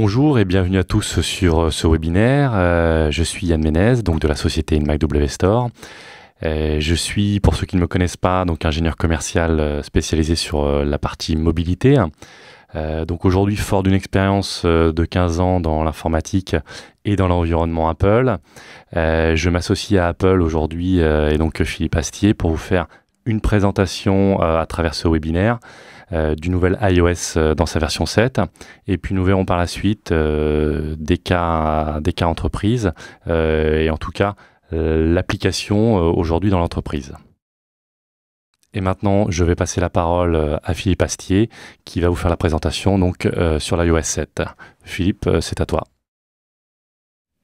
Bonjour et bienvenue à tous sur euh, ce webinaire. Euh, je suis Yann Ménez, donc de la société InMacW Store. Euh, je suis, pour ceux qui ne me connaissent pas, donc ingénieur commercial spécialisé sur la partie mobilité. donc aujourd'hui, fort d'une expérience de 15 ans dans l'informatique et dans l'environnement Apple, je m'associe à Apple aujourd'hui et donc Philippe Astier pour vous faire une présentation à travers ce webinaire euh, du nouvel iOS euh, dans sa version 7. Et puis nous verrons par la suite euh, des cas, des cas entreprises et en tout cas l'application aujourd'hui dans l'entreprise. Et maintenant, je vais passer la parole à Philippe Astier qui va vous faire la présentation donc, sur l'iOS 7. Philippe, c'est à toi.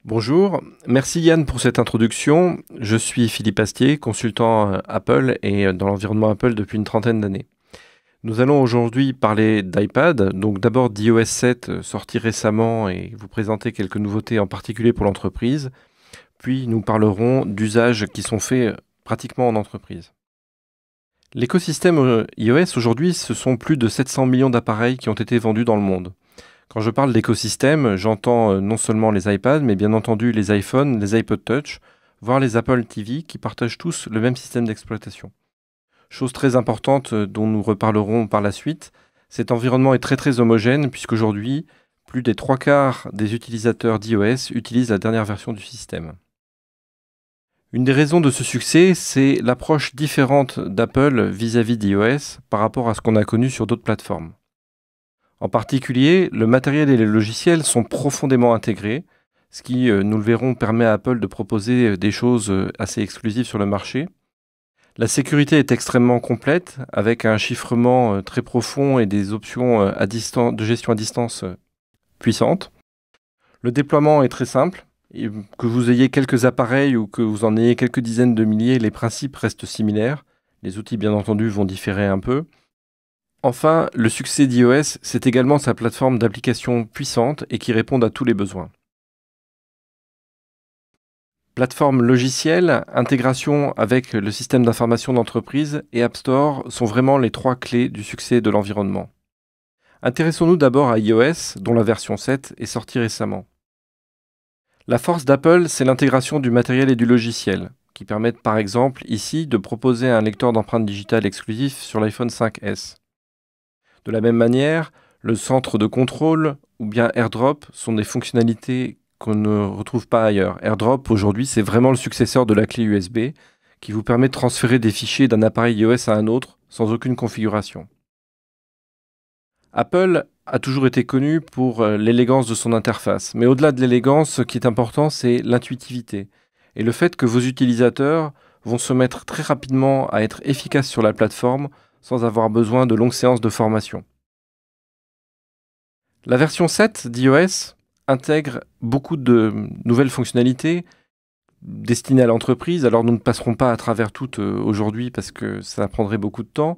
Bonjour, merci Yann pour cette introduction. Je suis Philippe Astier, consultant Apple et dans l'environnement Apple depuis une trentaine d'années. Nous allons aujourd'hui parler d'iPad, donc d'abord d'iOS 7 euh, sorti récemment et vous présenter quelques nouveautés en particulier pour l'entreprise, puis nous parlerons d'usages qui sont faits euh, pratiquement en entreprise. L'écosystème euh, iOS aujourd'hui, ce sont plus de 700 millions d'appareils qui ont été vendus dans le monde. Quand je parle d'écosystème, j'entends non seulement les iPads, mais bien entendu les iPhones, les iPod Touch, voire les Apple TV qui partagent tous le même système d'exploitation. Chose très importante euh, dont nous reparlerons par la suite, cet environnement est très très homogène puisqu'aujourd'hui, plus des trois quarts des utilisateurs d'iOS utilisent la dernière version du système. Une des raisons de ce succès, c'est l'approche différente d'Apple vis-à-vis d'iOS par rapport à ce qu'on a connu sur d'autres plateformes. En particulier, le matériel et les logiciels sont profondément intégrés, ce qui, euh, nous le verrons, permet à Apple de proposer euh, des choses assez exclusives sur le marché, la sécurité est extrêmement complète, avec un chiffrement euh, très profond et des options euh, de gestion à distance euh, puissantes. Le déploiement est très simple. que vous ayez quelques appareils ou que vous en ayez quelques dizaines de milliers, les principes restent similaires. Les outils, bien entendu, vont différer un peu. Enfin, le succès d'iOS, c'est également sa plateforme d'applications puissante et qui répond à tous les besoins. Plateforme logicielle, intégration avec le système d'information d'entreprise et App Store sont vraiment les trois clés du succès de l'environnement. Intéressons-nous d'abord à iOS, dont la version 7 est sortie récemment. La force d'Apple, c'est l'intégration du matériel et du logiciel, qui permettent par exemple ici de proposer un lecteur d'empreintes digitales exclusif sur l'iPhone 5S. De la même manière, le centre de contrôle ou bien AirDrop sont des fonctionnalités qu'on ne retrouve pas ailleurs. AirDrop, aujourd'hui, c'est vraiment le successeur de la clé USB qui vous permet de transférer des fichiers d'un appareil iOS à un autre sans aucune configuration. Apple a toujours été connu pour euh, l'élégance de son interface, mais au-delà de l'élégance, ce qui est important, c'est l'intuitivité et le fait que vos utilisateurs vont se mettre très rapidement à être efficaces sur la plateforme sans avoir besoin de longues séances de formation. La version 7 d'iOS intègre beaucoup de nouvelles fonctionnalités destinées à l'entreprise. Alors nous ne passerons pas à travers toutes euh, aujourd'hui parce que ça prendrait beaucoup de temps,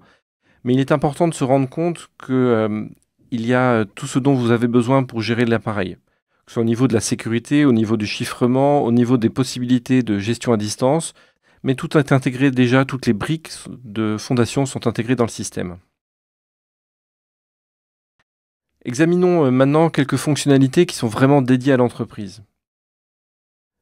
mais il est important de se rendre compte que euh, il y a euh, tout ce dont vous avez besoin pour gérer l'appareil, que ce soit au niveau de la sécurité, au niveau du chiffrement, au niveau des possibilités de gestion à distance, mais tout est intégré déjà, toutes les briques de fondation sont intégrées dans le système. Examinons euh, maintenant quelques fonctionnalités qui sont vraiment dédiées à l'entreprise.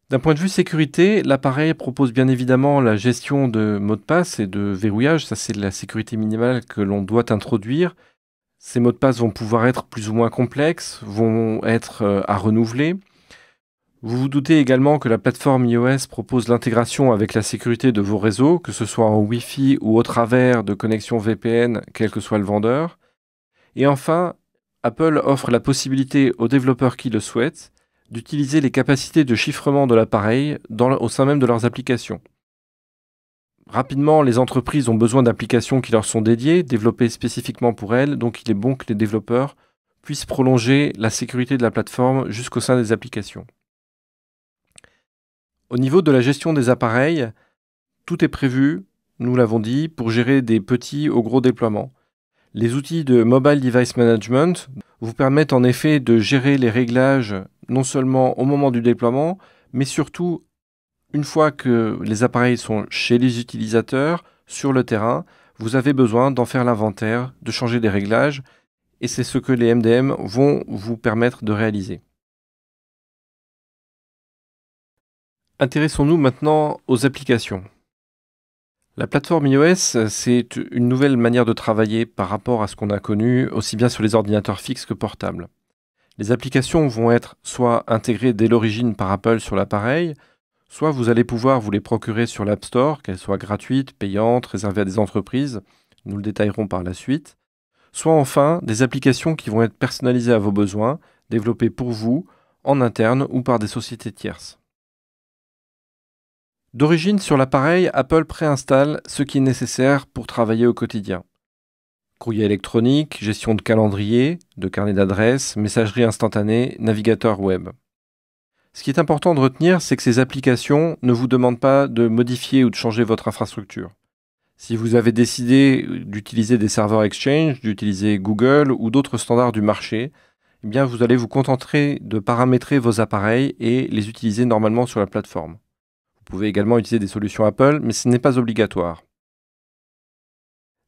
D'un point de vue sécurité, l'appareil propose bien évidemment la gestion de mots de passe et de verrouillage. Ça, c'est la sécurité minimale que l'on doit introduire. Ces mots de passe vont pouvoir être plus ou moins complexes, vont être euh, à renouveler. Vous vous doutez également que la plateforme iOS propose l'intégration avec la sécurité de vos réseaux, que ce soit en Wi-Fi ou au travers de connexions VPN, quel que soit le vendeur. Et enfin, Apple offre la possibilité aux développeurs qui le souhaitent d'utiliser les capacités de chiffrement de l'appareil au sein même de leurs applications. Rapidement, les entreprises ont besoin d'applications qui leur sont dédiées, développées spécifiquement pour elles, donc il est bon que les développeurs puissent prolonger la sécurité de la plateforme jusqu'au sein des applications. Au niveau de la gestion des appareils, tout est prévu, nous l'avons dit, pour gérer des petits aux gros déploiements. Les outils de Mobile Device Management vous permettent en effet de gérer les réglages non seulement au moment du déploiement, mais surtout une fois que les appareils sont chez les utilisateurs, sur le terrain, vous avez besoin d'en faire l'inventaire, de changer des réglages, et c'est ce que les MDM vont vous permettre de réaliser. Intéressons-nous maintenant aux applications. La plateforme iOS, c'est une nouvelle manière de travailler par rapport à ce qu'on a connu, aussi bien sur les ordinateurs fixes que portables. Les applications vont être soit intégrées dès l'origine par Apple sur l'appareil, soit vous allez pouvoir vous les procurer sur l'App Store, qu'elles soient gratuites, payantes, réservées à des entreprises, nous le détaillerons par la suite, soit enfin des applications qui vont être personnalisées à vos besoins, développées pour vous, en interne ou par des sociétés tierces. D'origine, sur l'appareil, Apple préinstalle ce qui est nécessaire pour travailler au quotidien. Courrier électronique, gestion de calendrier, de carnet d'adresses, messagerie instantanée, navigateur web. Ce qui est important de retenir, c'est que ces applications ne vous demandent pas de modifier ou de changer votre infrastructure. Si vous avez décidé d'utiliser des serveurs Exchange, d'utiliser Google ou d'autres standards du marché, eh bien vous allez vous contenter de paramétrer vos appareils et les utiliser normalement sur la plateforme. Vous pouvez également utiliser des solutions Apple, mais ce n'est pas obligatoire.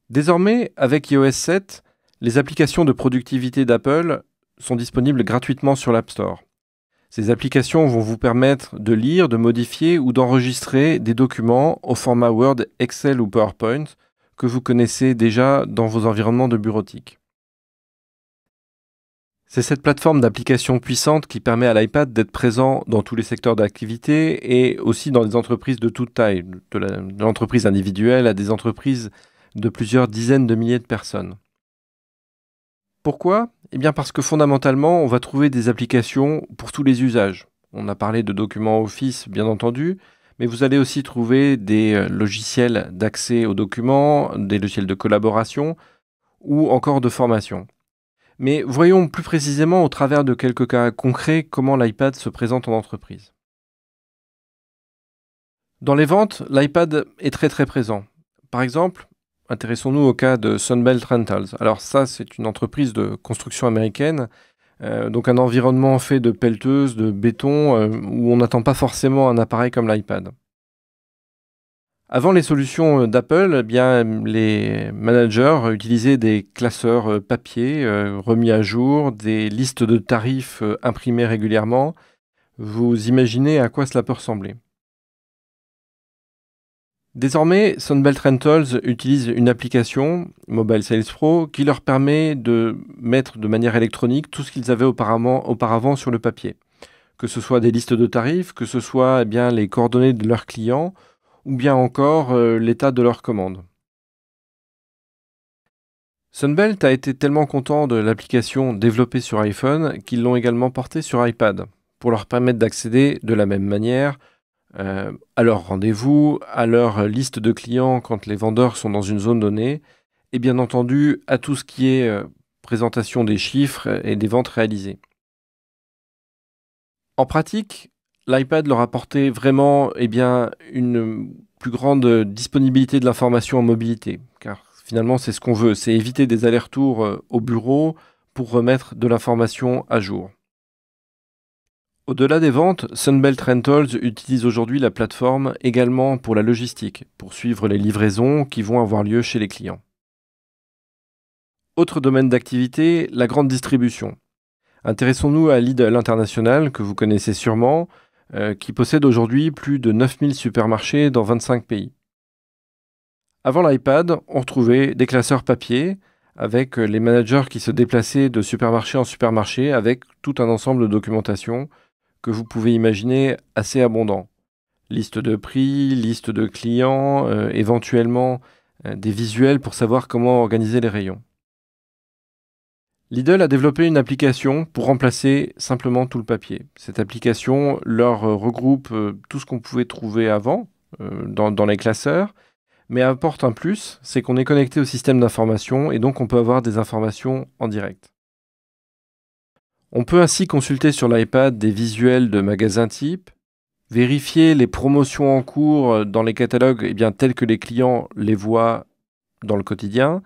Désormais, avec iOS 7, les applications de productivité d'Apple sont disponibles gratuitement sur l'App Store. Ces applications vont vous permettre de lire, de modifier ou d'enregistrer des documents au format Word, Excel ou PowerPoint que vous connaissez déjà dans vos environnements de bureautique. C'est cette plateforme d'applications puissante qui permet à l'iPad d'être présent dans tous les secteurs d'activité et aussi dans des entreprises de toute taille, de l'entreprise individuelle à des entreprises de plusieurs dizaines de milliers de personnes. Pourquoi Eh bien parce que fondamentalement, on va trouver des applications pour tous les usages. On a parlé de documents Office, bien entendu, mais vous allez aussi trouver des euh, logiciels d'accès aux documents, des logiciels de collaboration ou encore de formation. Mais voyons plus précisément au travers de quelques cas concrets comment l'iPad se présente en entreprise. Dans les ventes, l'iPad est très très présent. Par exemple, intéressons-nous au cas de Sunbelt Rentals. Alors ça, c'est une entreprise de construction américaine, euh, donc un environnement fait de pelleteuses, de béton, euh, où on n'attend pas forcément un appareil comme l'iPad. Avant les solutions euh, d'Apple, eh bien les managers utilisaient des classeurs euh, papier euh, remis à jour, des listes de tarifs imprimées régulièrement. Vous imaginez à quoi cela peut ressembler. Désormais, Sunbelt Rentals utilise une application, Mobile Sales Pro, qui leur permet de mettre de manière électronique tout ce qu'ils avaient auparavant, sur le papier. Que ce soit des listes de tarifs, que ce soit eh les coordonnées de leurs clients, ou bien encore euh, l'état de leurs commandes. Sunbelt a été tellement content de l'application développée sur iPhone qu'ils l'ont également portée sur iPad, pour leur permettre d'accéder de la même manière euh, à leurs rendez-vous, à leur liste de clients quand les vendeurs sont dans une zone donnée, et bien entendu à tout ce qui est euh, présentation des chiffres et des ventes réalisées. En pratique, l'iPad leur apportait vraiment eh bien, une plus grande euh, disponibilité de l'information en mobilité. Car finalement, c'est ce qu'on veut, c'est éviter des allers-retours euh, au bureau pour remettre de l'information à jour. Au-delà des ventes, Sunbelt Rentals utilise aujourd'hui la plateforme également pour la logistique, pour suivre les livraisons qui vont avoir lieu chez les clients. Autre domaine d'activité, la grande distribution. Intéressons-nous à Lidl International, que vous connaissez sûrement, euh, qui possède aujourd'hui plus de 9000 supermarchés dans 25 pays. Avant l'iPad, on retrouvait des classeurs papier, avec euh, les managers qui se déplaçaient de supermarché en supermarché, avec tout un ensemble de documentation que vous pouvez imaginer assez abondant. Liste de prix, liste de clients, euh, éventuellement des visuels pour savoir comment organiser les rayons. Lidl a développé une application pour remplacer simplement tout le papier. Cette application leur euh, regroupe euh, tout ce qu'on pouvait trouver avant euh, dans, les classeurs, mais apporte un plus, c'est qu'on est connecté au système d'information et donc on peut avoir des informations en direct. On peut ainsi consulter sur l'iPad des visuels de magasins type, vérifier les promotions en cours dans les catalogues eh bien, tels que les clients les voient dans le quotidien,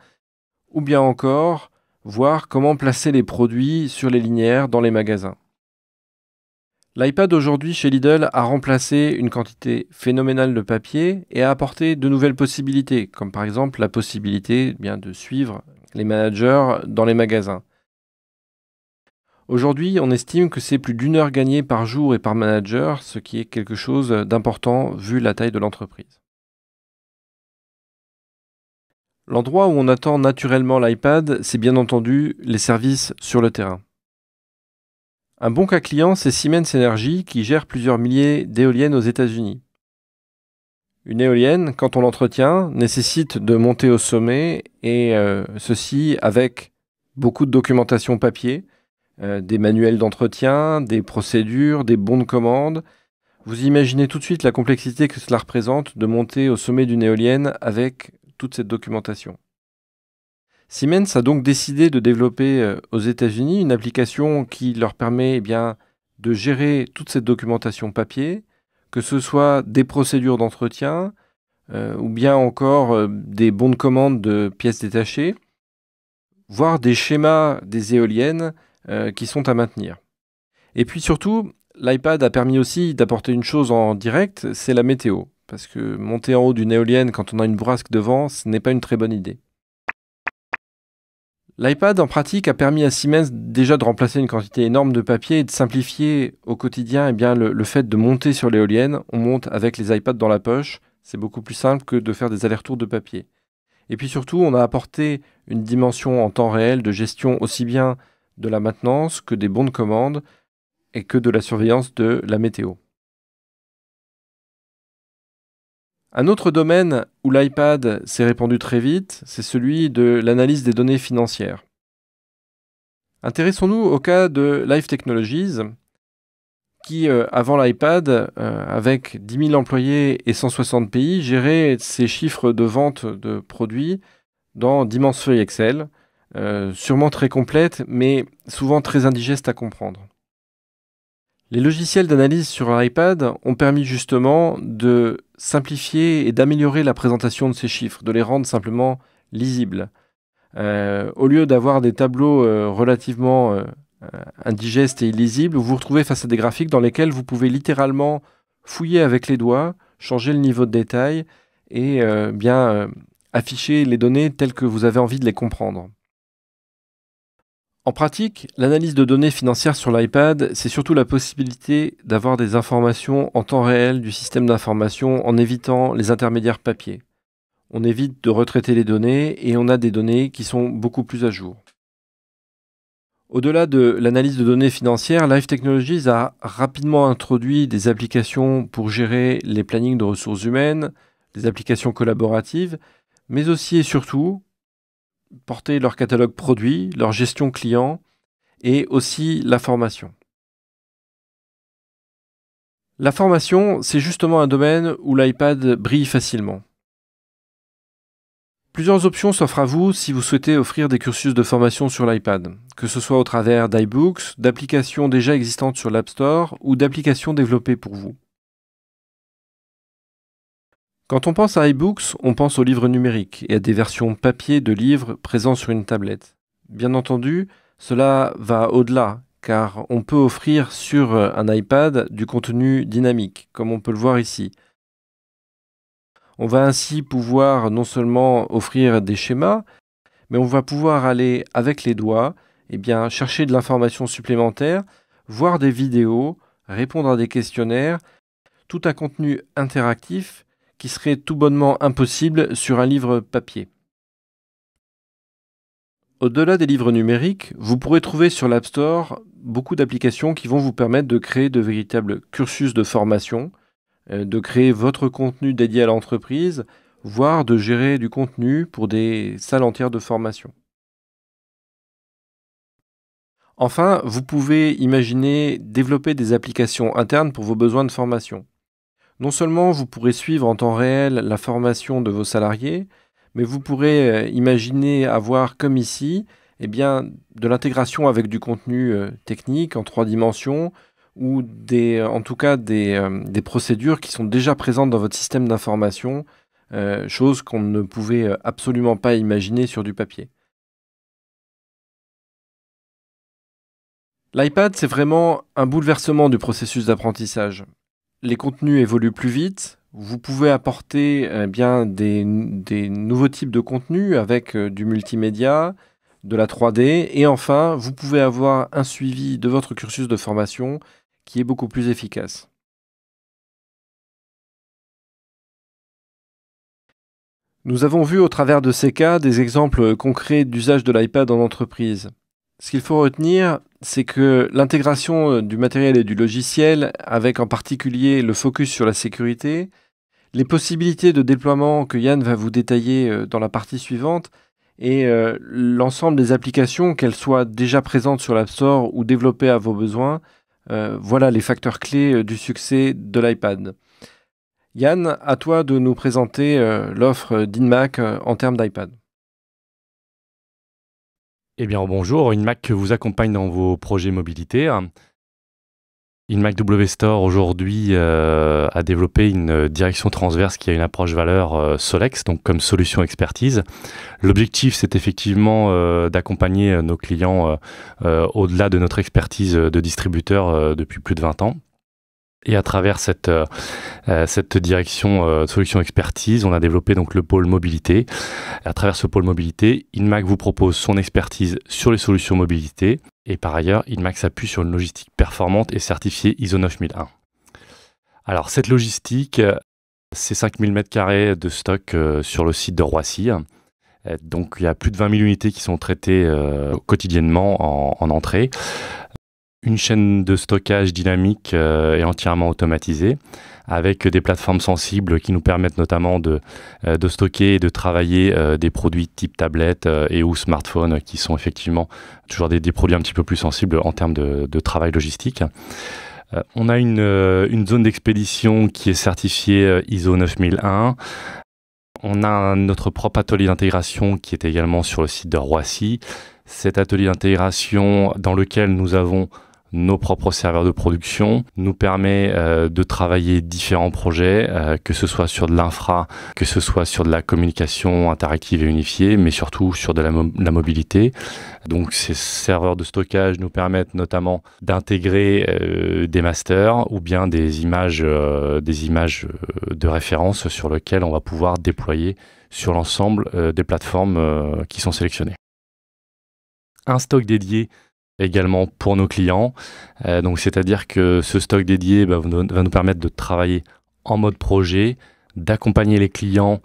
ou bien encore voir comment placer les produits sur les linières dans les magasins. L'iPad aujourd'hui chez Lidl a remplacé une quantité phénoménale de papier et a apporté de nouvelles possibilités, comme par exemple la possibilité eh bien, de suivre les managers dans les magasins. Aujourd'hui, on estime que c'est plus d'une heure gagnée par jour et par manager, ce qui est quelque chose d'important vu la taille de l'entreprise. L'endroit où on attend naturellement l'iPad, c'est bien entendu les services sur le terrain. Un bon cas client, c'est Siemens Energy qui gère plusieurs milliers d'éoliennes aux États-Unis. Une éolienne, quand on l'entretient, nécessite de monter au sommet et euh, ceci avec beaucoup de documentation papier, euh, des manuels d'entretien, des procédures, des bons de commande. Vous imaginez tout de suite la complexité que cela représente de monter au sommet d'une éolienne avec toute cette documentation. Siemens a donc décidé de développer euh, aux États-Unis une application qui leur permet eh bien, de gérer toute cette documentation papier, que ce soit des procédures d'entretien euh, ou bien encore euh, des bons de commande de pièces détachées, voire des schémas des éoliennes qui sont à maintenir. Et puis surtout, l'iPad a permis aussi d'apporter une chose en direct, c'est la météo. Parce que monter en haut d'une éolienne quand on a une brasque devant, ce n'est pas une très bonne idée. L'iPad en pratique a permis à Siemens déjà de remplacer une quantité énorme de papier et de simplifier au quotidien eh bien, le, fait de monter sur l'éolienne. On monte avec les iPads dans la poche, c'est beaucoup plus simple que de faire des allers-retours de papier. Et puis surtout, on a apporté une dimension en temps réel de gestion aussi bien de la maintenance que des bons de commande et que de la surveillance de la météo. Un autre domaine où l'iPad s'est répandu très vite, c'est celui de l'analyse des données financières. Intéressons-nous au cas de Life Technologies, qui, euh, avant l'iPad, euh, avec 10 000 employés et 160 pays, gérait ses chiffres de vente de produits dans d'immenses feuilles Excel, euh, sûrement très complètes, mais souvent très indigestes à comprendre. Les logiciels d'analyse sur iPad ont permis justement de simplifier et d'améliorer la présentation de ces chiffres, de les rendre simplement lisibles. Euh, au lieu d'avoir des tableaux euh, relativement euh, indigestes et illisibles, vous vous retrouvez face à des graphiques dans lesquels vous pouvez littéralement fouiller avec les doigts, changer le niveau de détail et bien afficher les données telles que vous avez envie de les comprendre. En pratique, l'analyse de données financières sur l'iPad, c'est surtout la possibilité d'avoir des informations en temps réel du système d'information en évitant les intermédiaires papier. On évite de retraiter les données et on a des données qui sont beaucoup plus à jour. Au-delà de l'analyse de données financières, Life Technologies a rapidement introduit des applications pour gérer les plannings de ressources humaines, des applications collaboratives, mais aussi et surtout porter leur catalogue produit, leur gestion client et aussi la formation. La formation, c'est justement un domaine où l'iPad brille facilement. Plusieurs options s'offrent à vous si vous souhaitez offrir des cursus de formation sur l'iPad, que ce soit au travers d'iBooks, d'applications déjà existantes sur l'App Store ou d'applications développées pour vous. Quand on pense à iBooks, on pense aux livres numériques et à des versions papier de livres présents sur une tablette. Bien entendu, cela va au-delà, car on peut offrir sur euh, un iPad du contenu dynamique, comme on peut le voir ici. On va ainsi pouvoir non seulement offrir des schémas, mais on va pouvoir aller avec les doigts, eh bien, chercher de l'information supplémentaire, voir des vidéos, répondre à des questionnaires, tout un contenu interactif qui serait tout bonnement impossible sur un livre papier. Au-delà des livres numériques, vous pourrez trouver sur l'App Store beaucoup d'applications qui vont vous permettre de créer de véritables cursus de formation, euh, de créer votre contenu dédié à l'entreprise, voire de gérer du contenu pour des salles entières de formation. Enfin, vous pouvez imaginer développer des applications internes pour vos besoins de formation. Non seulement vous pourrez suivre en temps réel la formation de vos salariés, mais vous pourrez euh, imaginer avoir comme ici eh bien, de l'intégration avec du contenu euh, technique en trois dimensions ou des, euh, en tout cas des, des procédures qui sont déjà présentes dans votre système d'information, chose qu'on ne pouvait absolument pas imaginer sur du papier. L'iPad, c'est vraiment un bouleversement du processus d'apprentissage les contenus évoluent plus vite. Vous pouvez apporter eh bien des, des, nouveaux types de contenus avec euh, du multimédia, de la 3D. Et enfin, vous pouvez avoir un suivi de votre cursus de formation qui est beaucoup plus efficace. Nous avons vu au travers de ces cas des exemples concrets d'usage de l'iPad en entreprise. Ce qu'il faut retenir, c'est que l'intégration euh, du matériel et du logiciel, avec en particulier le focus sur la sécurité, les possibilités de déploiement que Yann va vous détailler euh, dans la partie suivante, et euh, l'ensemble des applications, qu'elles soient déjà présentes sur l'App Store ou développées à vos besoins, voilà les facteurs clés du succès de l'iPad. Yann, à toi de nous présenter l'offre d'InMac en termes d'iPad. Eh bien, bonjour, InMac vous accompagne dans vos projets mobilité. InMac W aujourd'hui euh, a développé une euh, direction transverse qui a une approche valeur euh, Solex, donc comme solution expertise. L'objectif, c'est effectivement d'accompagner nos clients au-delà de notre expertise de distributeur depuis plus de 20 ans. Et à travers cette, euh, euh, direction euh, de solution expertise, on a développé donc le pôle mobilité. À travers ce pôle mobilité, INMAC vous propose son expertise sur les solutions mobilité. Et par ailleurs, INMAC s'appuie sur une logistique performante et certifiée ISO 9001. Alors cette logistique, c'est 5000 m2 de stock sur le site de Roissy. Donc il y a plus de 20 000 unités qui sont traitées quotidiennement en entrée une chaîne de stockage dynamique euh, et entièrement automatisée avec des plateformes sensibles qui nous permettent notamment de, euh, de stocker et de travailler euh, des produits type tablette et ou smartphone qui sont effectivement toujours des, produits un petit peu plus sensibles en termes de, travail logistique. On a une, une zone d'expédition qui est certifiée ISO 9001. On a notre propre atelier d'intégration qui est également sur le site de Roissy. Cet atelier d'intégration dans lequel nous avons nos propres serveurs de production, nous permet euh, de travailler différents projets, euh, que ce soit sur de l'infra, que ce soit sur de la communication interactive et unifiée, mais surtout sur de la, mobilité. Donc ces serveurs de stockage nous permettent notamment d'intégrer euh, des masters ou bien des images, des images de référence sur lesquelles on va pouvoir déployer sur l'ensemble des plateformes qui sont sélectionnées. Un stock dédié également pour nos clients. Euh, donc, c'est-à-dire que ce stock dédié bah, va nous permettre de travailler en mode projet, d'accompagner les clients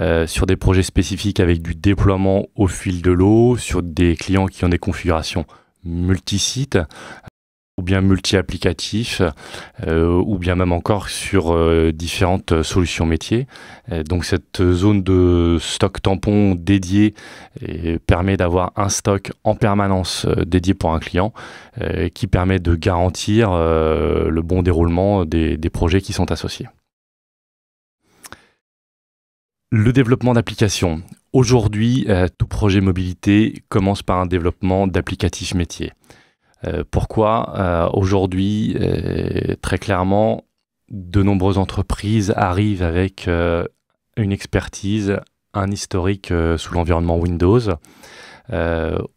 euh, sur des projets spécifiques avec du déploiement au fil de l'eau, sur des clients qui ont des configurations multi-sites, ou bien multi-applicatif, euh, ou bien même encore sur euh, différentes solutions métiers. Euh, donc cette zone de stock tampon dédié permet d'avoir un stock en permanence dédié pour un client, qui permet de garantir le bon déroulement des, projets qui sont associés. Le développement d'applications. Aujourd'hui, tout projet mobilité commence par un développement d'applicatifs métiers. Euh, pourquoi euh, aujourd'hui, euh, très clairement, de nombreuses entreprises arrivent avec une expertise, un historique sous l'environnement Windows.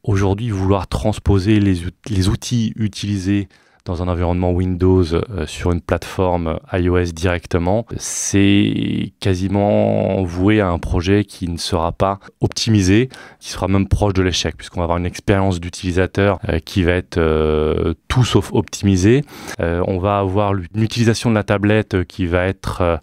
aujourd'hui, vouloir transposer les outils utilisés dans un environnement Windows euh, sur une plateforme iOS directement, c'est quasiment voué à un projet qui ne sera pas optimisé, qui sera même proche de l'échec, puisqu'on va avoir une expérience d'utilisateur euh, qui va être euh, tout sauf optimisée. On va avoir une utilisation de la tablette qui va être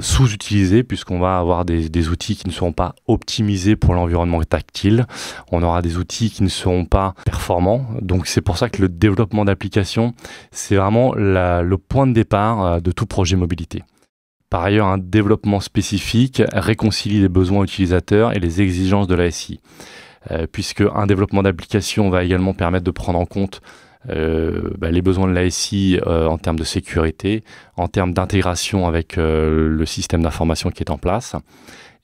sous-utilisée, puisqu'on va avoir des, des outils qui ne seront pas optimisés pour l'environnement tactile. On aura des outils qui ne seront pas performants. Donc c'est pour ça que le développement d'applications c'est vraiment le point de départ euh, de tout projet mobilité. Par ailleurs, un développement spécifique réconcilie les besoins utilisateurs et les exigences de la SI, euh, puisque un développement d'application va également permettre de prendre en compte euh, bah, les besoins de l'ASI en termes de sécurité, en termes d'intégration avec le système d'information qui est en place.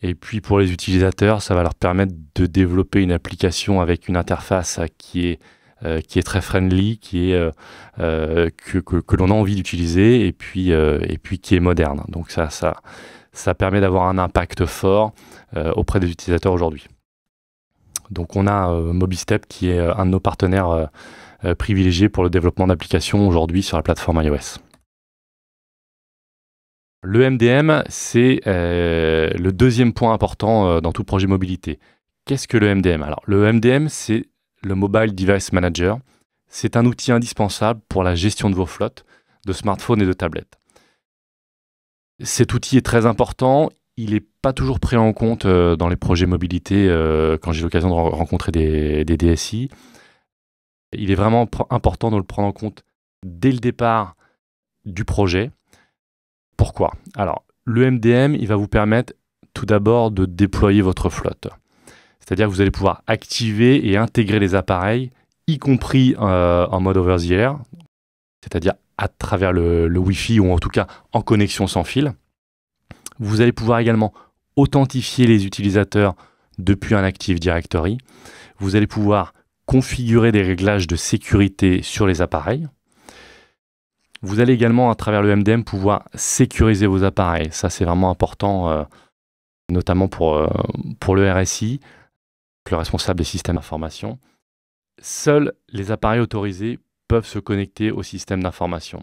Et puis pour les utilisateurs, ça va leur permettre de développer une application avec une interface qui est euh, qui est très friendly, qui euh, euh, que, l'on a envie d'utiliser et puis et puis qui est moderne. Donc ça ça permet d'avoir un impact fort auprès des utilisateurs aujourd'hui. Donc on a Mobistep qui est un de nos partenaires privilégiés pour le développement d'applications aujourd'hui sur la plateforme iOS. Le MDM, c'est le deuxième point important dans tout projet mobilité. Qu'est-ce que le MDM Alors, le MDM, c'est le Mobile Device Manager. C'est un outil indispensable pour la gestion de vos flottes de smartphones et de tablettes. Cet outil est très important. Il n'est pas toujours pris en compte euh, dans les projets mobilité euh, quand j'ai l'occasion de rencontrer des, des DSI. Il est vraiment important de le prendre en compte dès le départ du projet. Pourquoi Alors, le MDM, il va vous permettre tout d'abord de déployer votre flotte. C'est-à-dire que vous allez pouvoir activer et intégrer les appareils, y compris euh, en mode over the air, c'est-à-dire à travers le, Wi-Fi ou en tout cas en connexion sans fil. Vous allez pouvoir également authentifier les utilisateurs depuis un Active Directory. Vous allez pouvoir configurer des réglages de sécurité sur les appareils. Vous allez également, à travers le MDM, pouvoir sécuriser vos appareils. Ça, c'est vraiment important, euh, notamment pour euh, le RSI le responsable des systèmes d'information, seuls les appareils autorisés peuvent se connecter au système d'information.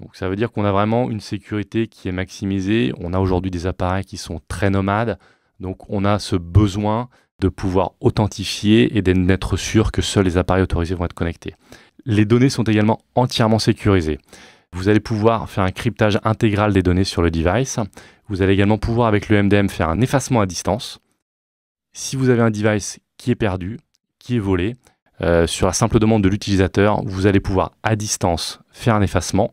Donc ça veut dire qu'on a vraiment une sécurité qui est maximisée. On a aujourd'hui des appareils qui sont très nomades. Donc on a ce besoin de pouvoir authentifier et d'être sûr que seuls les appareils autorisés vont être connectés. Les données sont également entièrement sécurisées. Vous allez pouvoir faire un cryptage intégral des données sur le device. Vous allez également pouvoir avec le MDM faire un effacement à distance si vous avez un device qui est perdu, qui est volé, euh, sur la simple demande de l'utilisateur, vous allez pouvoir à distance faire un effacement.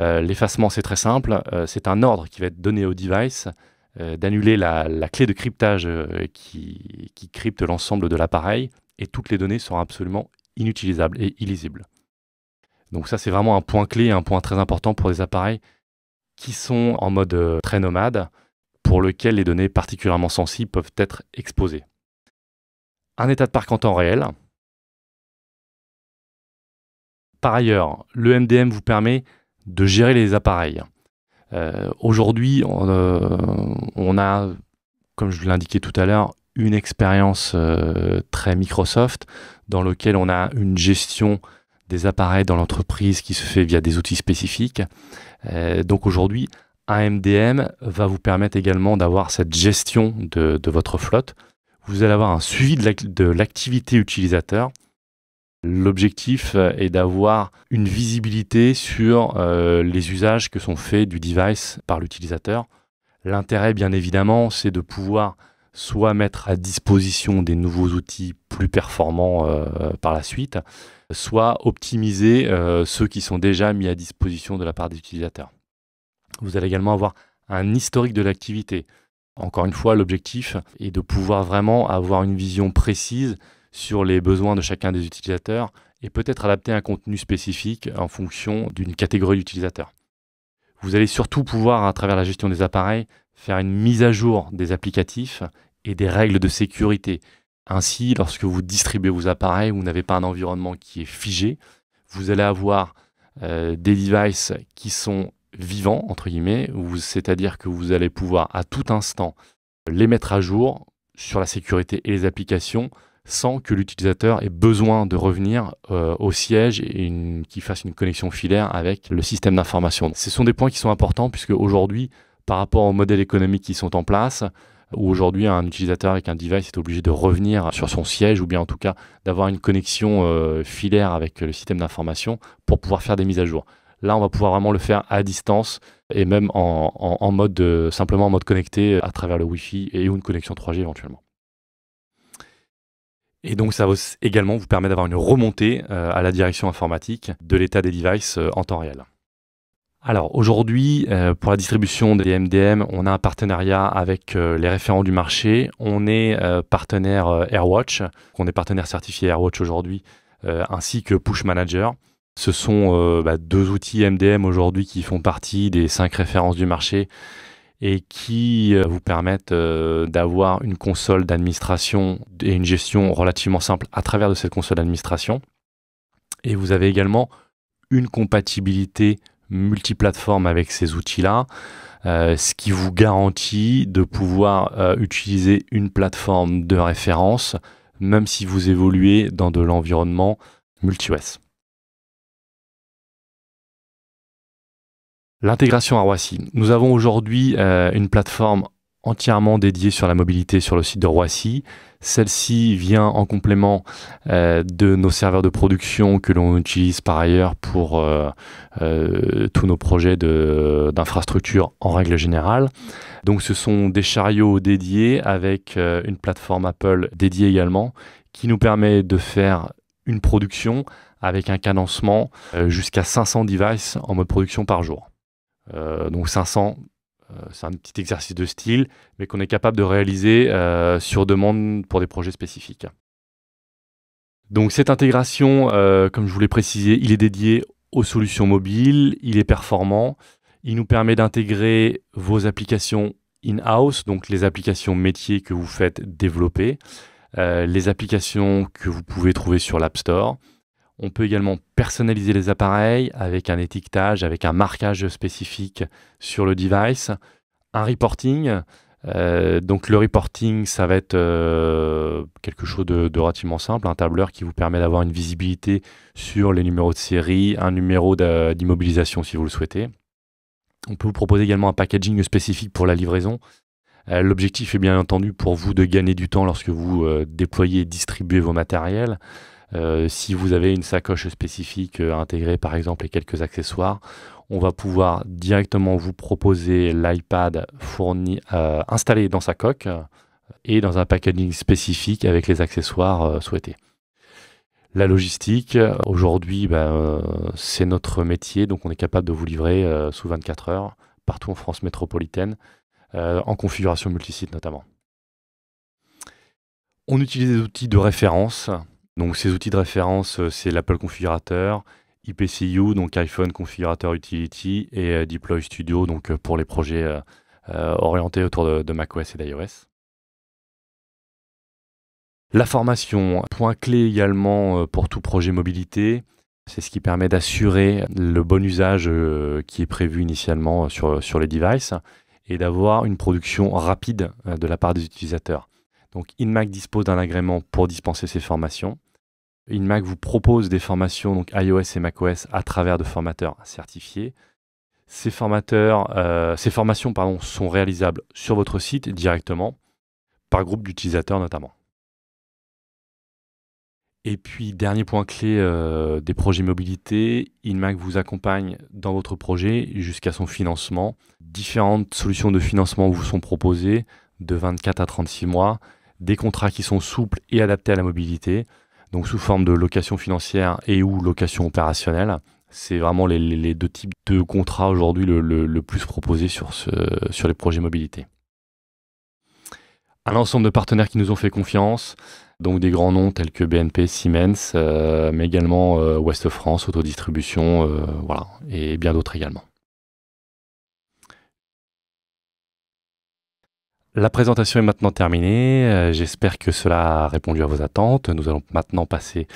Euh, l'effacement, c'est très simple. Euh, c'est un ordre qui va être donné au device d'annuler la, clé de cryptage qui, qui crypte l'ensemble de l'appareil et toutes les données seront absolument inutilisables et illisibles. Donc ça, c'est vraiment un point clé, un point très important pour des appareils qui sont en mode très nomade, pour lequel les données particulièrement sensibles peuvent être exposées. Un état de parc en temps réel. Par ailleurs, le MDM vous permet de gérer les appareils. Euh, aujourd'hui, euh, on, a, comme je l'indiquais tout à l'heure, une expérience euh, très Microsoft dans laquelle on a une gestion des appareils dans l'entreprise qui se fait via des outils spécifiques. donc aujourd'hui, un MDM va vous permettre également d'avoir cette gestion de, votre flotte. Vous allez avoir un suivi de l'activité utilisateur. L'objectif euh, est d'avoir une visibilité sur euh, les usages que sont faits du device par l'utilisateur. L'intérêt, bien évidemment, c'est de pouvoir soit mettre à disposition des nouveaux outils plus performants euh, par la suite, soit optimiser ceux qui sont déjà mis à disposition de la part des utilisateurs. Vous allez également avoir un historique de l'activité. Encore une fois, l'objectif est de pouvoir vraiment avoir une vision précise sur les besoins de chacun des utilisateurs et peut-être adapter un contenu spécifique en fonction d'une catégorie d'utilisateurs. Vous allez surtout pouvoir, à travers la gestion des appareils, faire une mise à jour des applicatifs et des règles de sécurité. Ainsi, lorsque vous distribuez vos appareils, vous n'avez pas un environnement qui est figé. Vous allez avoir euh, des devices qui sont vivant, entre guillemets, c'est-à-dire que vous allez pouvoir à tout instant les mettre à jour sur la sécurité et les applications sans que l'utilisateur ait besoin de revenir euh, au siège et qu'il fasse une connexion filaire avec le système d'information. Ce sont des points qui sont importants puisque aujourd'hui, par rapport aux modèles économiques qui sont en place, où aujourd'hui un utilisateur avec un device est obligé de revenir sur son siège ou bien en tout cas d'avoir une connexion euh, filaire avec le système d'information pour pouvoir faire des mises à jour. Là, on va pouvoir vraiment le faire à distance et même en, mode euh, simplement en mode connecté euh, à travers le Wi-Fi et ou une connexion 3G éventuellement. Et donc ça va également vous permet d'avoir une remontée euh, à la direction informatique de l'état des devices en temps réel. Alors aujourd'hui, pour la distribution des MDM, on a un partenariat avec les référents du marché. On est partenaire AirWatch, on est partenaire certifié AirWatch aujourd'hui, ainsi que Push Manager. Ce sont euh, bah, deux outils MDM aujourd'hui qui font partie des cinq références du marché et qui euh, vous permettent euh, d'avoir une console d'administration et une gestion relativement simple à travers de cette console d'administration. Et vous avez également une compatibilité multiplateforme avec ces outils-là, ce qui vous garantit de pouvoir utiliser une plateforme de référence, même si vous évoluez dans de l'environnement multi-OS. L'intégration à Roissy. Nous avons aujourd'hui euh, une plateforme entièrement dédiée sur la mobilité sur le site de Roissy. Celle-ci vient en complément euh, de nos serveurs de production que l'on utilise par ailleurs pour euh, tous nos projets d'infrastructure en règle générale. Donc ce sont des chariots dédiés avec une plateforme Apple dédiée également qui nous permet de faire une production avec un cadencement jusqu'à 500 devices en mode production par jour. Euh, donc 500, euh, c'est un petit exercice de style, mais qu'on est capable de réaliser euh, sur demande pour des projets spécifiques. Donc cette intégration, comme je vous l'ai précisé, il est dédié aux solutions mobiles, il est performant, il nous permet d'intégrer vos applications in-house, donc les applications métiers que vous faites développer, les applications que vous pouvez trouver sur l'App Store, on peut également personnaliser les appareils avec un étiquetage, avec un marquage spécifique sur le device, un reporting. Euh, donc le reporting, ça va être euh, quelque chose de, relativement simple, un tableur qui vous permet d'avoir une visibilité sur les numéros de série, un numéro d'immobilisation si vous le souhaitez. On peut vous proposer également un packaging spécifique pour la livraison. Euh, l'objectif est bien entendu pour vous de gagner du temps lorsque vous déployez et distribuez vos matériels. Euh, si vous avez une sacoche spécifique euh, intégrée par exemple et quelques accessoires, on va pouvoir directement vous proposer l'iPad euh, installé dans sa coque et dans un packaging spécifique avec les accessoires souhaités. La logistique, aujourd'hui, ben, c'est notre métier, donc on est capable de vous livrer sous 24 heures, partout en France métropolitaine, en configuration multisite notamment. On utilise des outils de référence donc ces outils de référence, euh, c'est l'Apple Configurator, IPCU, donc iPhone Configurator Utility, et euh, Deploy Studio, donc euh, pour les projets orientés autour de, macOS et d'iOS. La formation, point clé également pour tout projet mobilité, c'est ce qui permet d'assurer le bon usage qui est prévu initialement sur, sur les devices et d'avoir une production rapide de la part des utilisateurs. Donc InMac dispose d'un agrément pour dispenser ses formations. InMac vous propose des formations donc iOS et macOS à travers de formateurs certifiés. Ces, formateurs, euh, ces formations sont réalisables sur votre site directement, par groupe d'utilisateurs notamment. Et puis, dernier point clé euh, des projets mobilité, InMac vous accompagne dans votre projet jusqu'à son financement. Différentes solutions de financement vous sont proposées de 24 à 36 mois des contrats qui sont souples et adaptés à la mobilité, donc sous forme de location financière et ou location opérationnelle. C'est vraiment les, deux types de contrats aujourd'hui le, plus proposés sur, sur les projets mobilité. Un ensemble de partenaires qui nous ont fait confiance, donc des grands noms tels que BNP, Siemens, euh, mais également West euh, Ouest France, Autodistribution, euh, voilà, et bien d'autres également. La présentation est maintenant terminée. Euh, j'espère que cela a répondu à vos attentes. Nous allons maintenant passer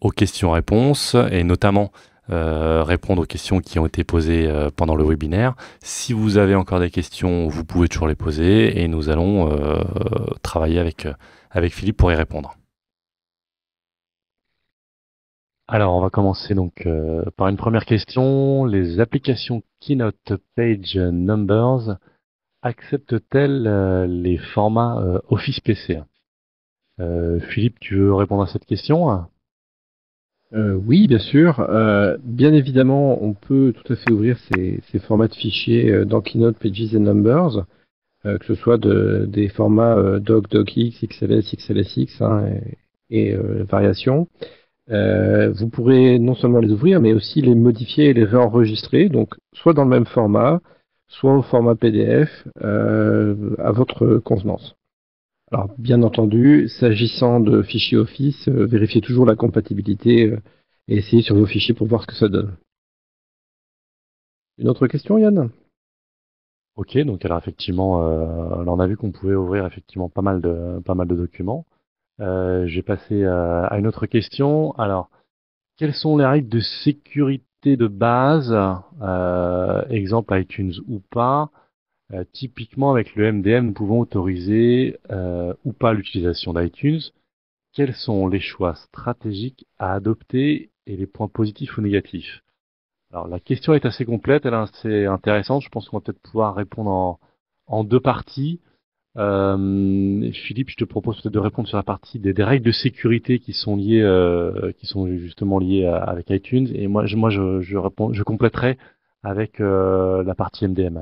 aux questions-réponses et notamment euh, répondre aux questions qui ont été posées euh, pendant le webinaire. Si vous avez encore des questions, vous pouvez toujours les poser et nous allons travailler avec, avec Philippe pour y répondre. Alors, on va commencer donc par une première question. Les applications Keynote Page Numbers accepte-t-elle euh, les formats euh, Office PC euh, Philippe, tu veux répondre à cette question oui, bien sûr. bien évidemment, on peut tout à fait ouvrir ces, formats de fichiers dans Keynote, Pages et Numbers, que ce soit des formats doc, docx, xls, xlsx hein, et, et variations. vous pourrez non seulement les ouvrir, mais aussi les modifier et les réenregistrer, donc soit dans le même format, soit au format PDF euh, à votre convenance. Alors bien entendu, s'agissant de fichiers Office, euh, vérifiez toujours la compatibilité euh, et essayez sur vos fichiers pour voir ce que ça donne. Une autre question, Yann Ok, donc alors effectivement, euh, on a vu qu'on pouvait ouvrir effectivement pas mal de, pas mal de documents. J'ai passé à une autre question. Alors, quelles sont les règles de sécurité de base, euh, exemple iTunes ou pas, euh, typiquement avec le MDM, nous pouvons autoriser euh, ou pas l'utilisation d'iTunes. Quels sont les choix stratégiques à adopter et les points positifs ou négatifs Alors la question est assez complète, elle est assez intéressante. Je pense qu'on va peut-être pouvoir répondre en deux parties. Euh, Philippe, je te propose peut-être de répondre sur la partie des, règles de sécurité qui sont liées, euh, qui sont justement liées avec iTunes. Et moi, je, moi, je, réponds, je compléterai avec euh, la partie MDM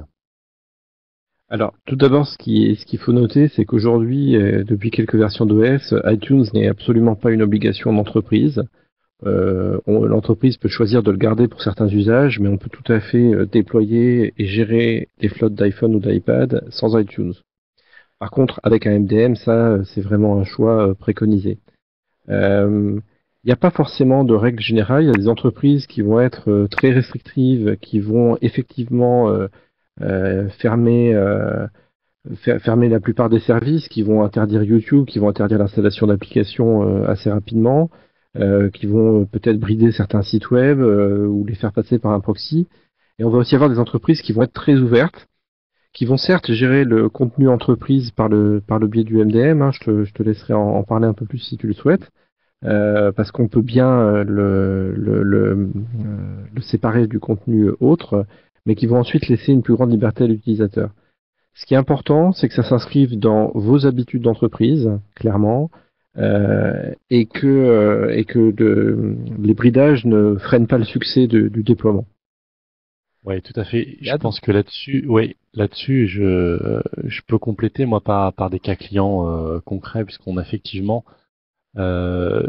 Alors, tout d'abord, ce qu'il ce qu'il faut noter, c'est qu'aujourd'hui, depuis quelques versions d'OS, iTunes n'est absolument pas une obligation d'entreprise. L'entreprise peut choisir de le garder pour certains usages, mais on peut tout à fait déployer et gérer des flottes d'iPhone ou d'iPad sans iTunes. Par contre, avec un MDM, ça, euh, c'est vraiment un choix euh, préconisé. Il euh, n'y a pas forcément de règles générales. Il y a des entreprises qui vont être très restrictives, qui vont effectivement fermer fermer la plupart des services, qui vont interdire YouTube, qui vont interdire l'installation d'applications assez rapidement, qui vont peut-être brider certains sites web ou les faire passer par un proxy. Et on va aussi avoir des entreprises qui vont être très ouvertes, qui vont certes gérer le contenu entreprise par le, par le biais du MDM. Hein, je, te, laisserai en, parler un peu plus si tu le souhaites. Euh, parce qu'on peut bien euh, le, le, euh, le, séparer du contenu autre, mais qui vont ensuite laisser une plus grande liberté à l'utilisateur. Ce qui est important, c'est que ça s'inscrive dans vos habitudes d'entreprise, clairement, et que, et que de, les bridages ne freinent pas le succès du déploiement. Oui, tout à fait. Je pense que là-dessus, oui, là-dessus, je, peux compléter moi par, par des cas clients euh, concrets, puisqu'on a effectivement euh,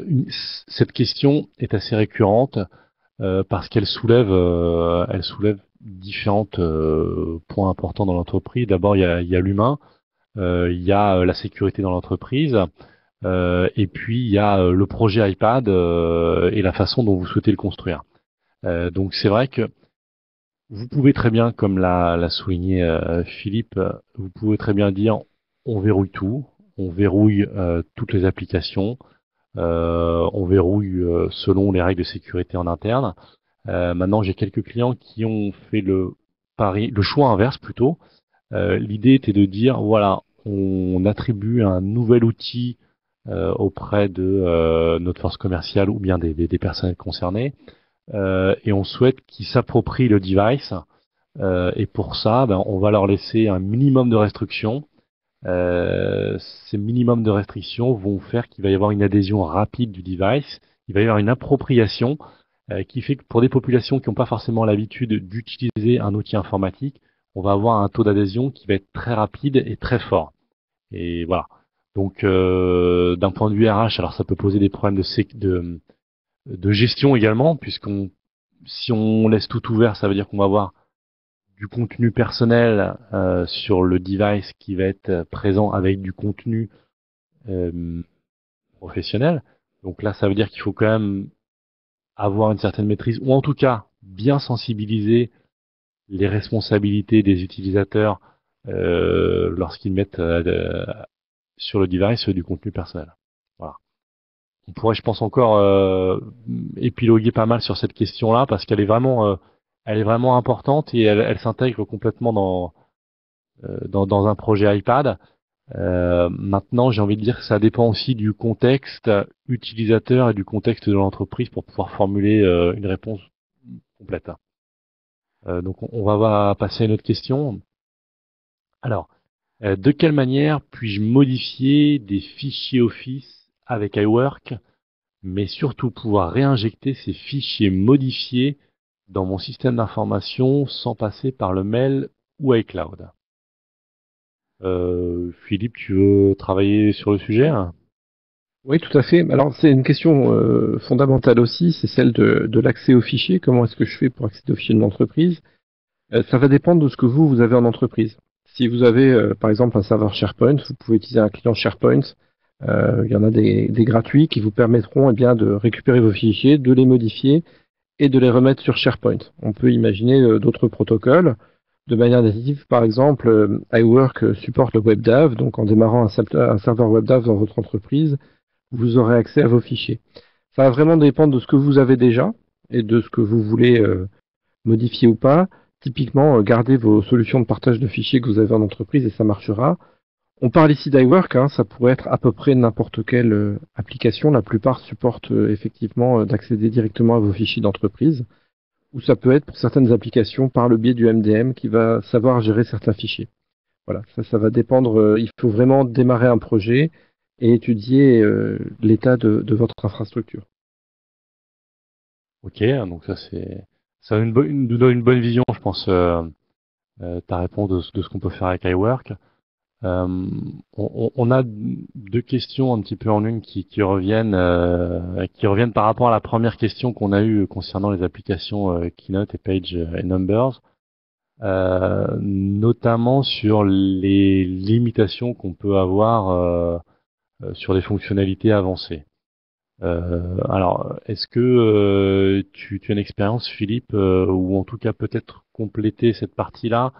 cette question est assez récurrente euh, parce qu'elle soulève, elle soulève différents points importants dans l'entreprise. D'abord, il y a, l'humain, il y a la sécurité dans l'entreprise. et puis il y a le projet iPad et la façon dont vous souhaitez le construire. donc c'est vrai que vous pouvez très bien, comme l'a souligné euh, Philippe, euh, vous pouvez très bien dire on verrouille tout, on verrouille euh, toutes les applications, on verrouille selon les règles de sécurité en interne. maintenant, j'ai quelques clients qui ont fait le pari, le choix inverse plutôt. L'idée était de dire voilà, on attribue un nouvel outil auprès de notre force commerciale ou bien des, des personnes concernées euh, et on souhaite qu'ils s'approprient le device. Euh, et pour ça, ben, on va leur laisser un minimum de restrictions. Euh, ces minimums de restrictions vont faire qu'il va y avoir une adhésion rapide du device, il va y avoir une appropriation qui fait que pour des populations qui n'ont pas forcément l'habitude d'utiliser un outil informatique, on va avoir un taux d'adhésion qui va être très rapide et très fort. Et voilà. Donc, d'un point de vue RH, alors ça peut poser des problèmes de, sé de, de gestion également, puisqu'on si on laisse tout ouvert, ça veut dire qu'on va avoir du contenu personnel euh, sur le device qui va être présent avec du contenu euh, professionnel. Donc là, ça veut dire qu'il faut quand même avoir une certaine maîtrise, ou en tout cas bien sensibiliser les responsabilités des utilisateurs euh, lorsqu'ils mettent sur le device du contenu personnel on pourrait, je pense, encore euh, épiloguer pas mal sur cette question-là parce qu'elle est vraiment, euh, elle est vraiment importante et elle, s'intègre complètement euh, dans, dans un projet iPad. maintenant, j'ai envie de dire que ça dépend aussi du contexte utilisateur et du contexte de l'entreprise pour pouvoir formuler une réponse complète. donc, on va passer à une autre question. Alors, de quelle manière puis-je modifier des fichiers Office avec iWork, mais surtout pouvoir réinjecter ces fichiers modifiés dans mon système d'information sans passer par le mail ou iCloud. Euh, Philippe, tu veux travailler sur le sujet hein Oui, tout à fait. Alors c'est une question euh, fondamentale aussi, c'est celle de, l'accès aux fichiers. Comment est-ce que je fais pour accéder aux fichiers de l'entreprise euh, Ça va dépendre de ce que vous, vous avez en entreprise. Si vous avez par exemple un serveur SharePoint, vous pouvez utiliser un client SharePoint euh, il y en a des, gratuits qui vous permettront eh bien, de récupérer vos fichiers, de les modifier et de les remettre sur SharePoint. On peut imaginer euh, d'autres protocoles. De manière native, par exemple, euh, iWork supporte le WebDAV, donc en démarrant un serveur WebDAV dans votre entreprise, vous aurez accès à vos fichiers. Ça va vraiment dépendre de ce que vous avez déjà et de ce que vous voulez modifier ou pas. Typiquement, gardez vos solutions de partage de fichiers que vous avez en entreprise et ça marchera. On parle ici d'iWork, hein, ça pourrait être à peu près n'importe quelle euh, application. La plupart supportent euh, effectivement euh, d'accéder directement à vos fichiers d'entreprise. Ou ça peut être pour certaines applications par le biais du MDM qui va savoir gérer certains fichiers. Voilà, ça, va dépendre. il faut vraiment démarrer un projet et étudier l'état de, votre infrastructure. Ok, hein, donc ça c'est ça nous donne une bonne vision, je pense, ta réponse de, de ce qu'on peut faire avec iWork. Euh, on, a deux questions un petit peu en une qui, reviennent, euh, qui reviennent par rapport à la première question qu'on a eue concernant les applications euh, Keynote et Page et Numbers, notamment sur les limitations qu'on peut avoir sur les fonctionnalités avancées. alors, est-ce que tu, tu, as une expérience, Philippe, ou en tout cas peut-être compléter cette partie-là